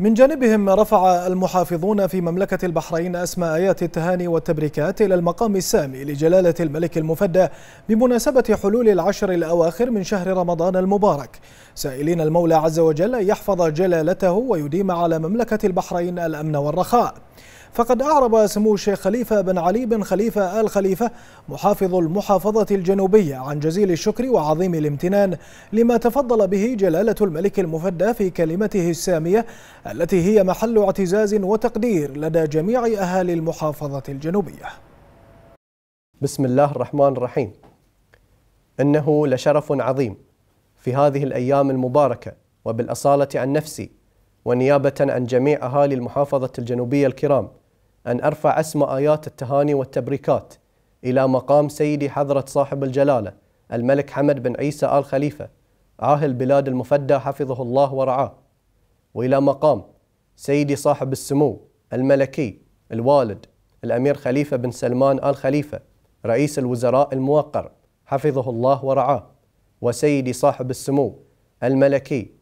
من جانبهم رفع المحافظون في مملكة البحرين أسماء آيات التهاني والتبريكات إلى المقام السامي لجلالة الملك المفدى بمناسبة حلول العشر الأواخر من شهر رمضان المبارك سائلين المولى عز وجل أن يحفظ جلالته ويديم على مملكة البحرين الأمن والرخاء فقد أعرب سمو الشيخ خليفة بن علي بن خليفة آل خليفة محافظ المحافظة الجنوبية عن جزيل الشكر وعظيم الامتنان لما تفضل به جلالة الملك المفدى في كلمته السامية التي هي محل اعتزاز وتقدير لدى جميع أهالي المحافظة الجنوبية بسم الله الرحمن الرحيم إنه لشرف عظيم في هذه الأيام المباركة وبالأصالة عن نفسي ونيابة عن جميع أهالي المحافظة الجنوبية الكرام أن أرفع اسم آيات التهاني والتبريكات إلى مقام سيدي حضرة صاحب الجلالة الملك حمد بن عيسى آل خليفة عاهل بلاد المفدى حفظه الله ورعاه وإلى مقام سيدي صاحب السمو الملكي الوالد الأمير خليفة بن سلمان آل خليفة رئيس الوزراء الموقر حفظه الله ورعاه وسيدي صاحب السمو الملكي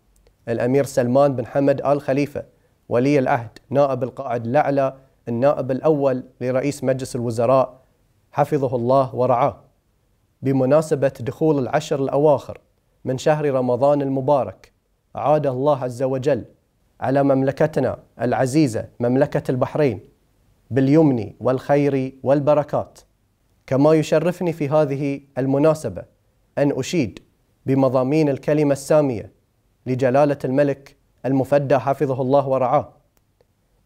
الأمير سلمان بن حمد آل خليفة ولي العهد نائب القائد الأعلى النائب الأول لرئيس مجلس الوزراء حفظه الله ورعاه بمناسبة دخول العشر الأواخر من شهر رمضان المبارك عاد الله عز وجل على مملكتنا العزيزة مملكة البحرين باليمن والخير والبركات كما يشرفني في هذه المناسبة أن أشيد بمضامين الكلمة السامية لجلاله الملك المفدى حفظه الله ورعاه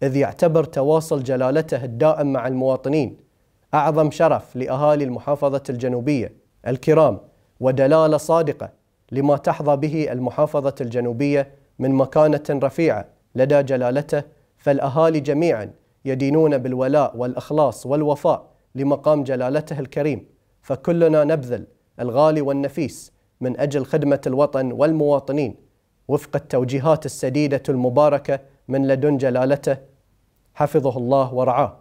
اذ يعتبر تواصل جلالته الدائم مع المواطنين اعظم شرف لاهالي المحافظه الجنوبيه الكرام ودلاله صادقه لما تحظى به المحافظه الجنوبيه من مكانه رفيعه لدى جلالته فالاهالي جميعا يدينون بالولاء والاخلاص والوفاء لمقام جلالته الكريم فكلنا نبذل الغالي والنفيس من اجل خدمه الوطن والمواطنين وفق التوجيهات السديدة المباركة من لدن جلالته حفظه الله ورعاه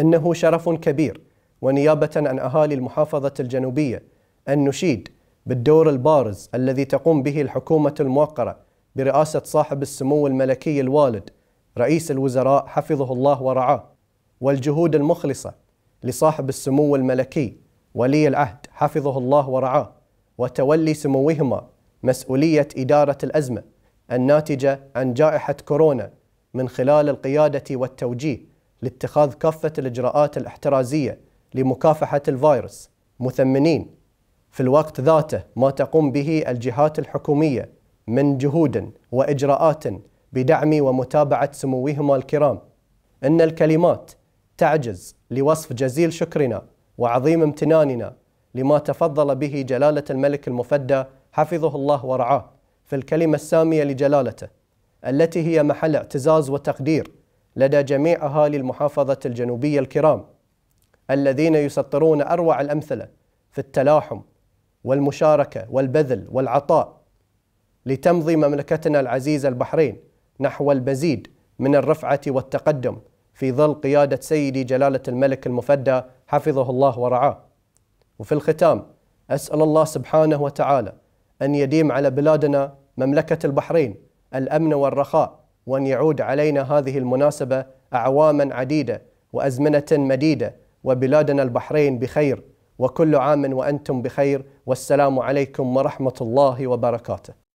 إنه شرف كبير ونيابة عن أهالي المحافظة الجنوبية أن نشيد بالدور البارز الذي تقوم به الحكومة الموقرة برئاسة صاحب السمو الملكي الوالد رئيس الوزراء حفظه الله ورعاه والجهود المخلصة لصاحب السمو الملكي ولي العهد حفظه الله ورعاه وتولي سموهما مسؤولية إدارة الأزمة الناتجة عن جائحة كورونا من خلال القيادة والتوجيه لاتخاذ كافة الإجراءات الاحترازية لمكافحة الفيروس مثمنين في الوقت ذاته ما تقوم به الجهات الحكومية من جهود وإجراءات بدعم ومتابعة سموهما الكرام إن الكلمات تعجز لوصف جزيل شكرنا وعظيم امتناننا لما تفضل به جلالة الملك المفدى حفظه الله ورعاه في الكلمة السامية لجلالته التي هي محل اعتزاز وتقدير لدى جميع أهالي المحافظة الجنوبية الكرام الذين يسطرون أروع الأمثلة في التلاحم والمشاركة والبذل والعطاء لتمضي مملكتنا العزيزة البحرين نحو المزيد من الرفعة والتقدم في ظل قيادة سيدي جلالة الملك المفدى حفظه الله ورعاه وفي الختام أسأل الله سبحانه وتعالى أن يديم على بلادنا مملكة البحرين الأمن والرخاء وأن يعود علينا هذه المناسبة أعواما عديدة وأزمنة مديدة وبلادنا البحرين بخير وكل عام وأنتم بخير والسلام عليكم ورحمة الله وبركاته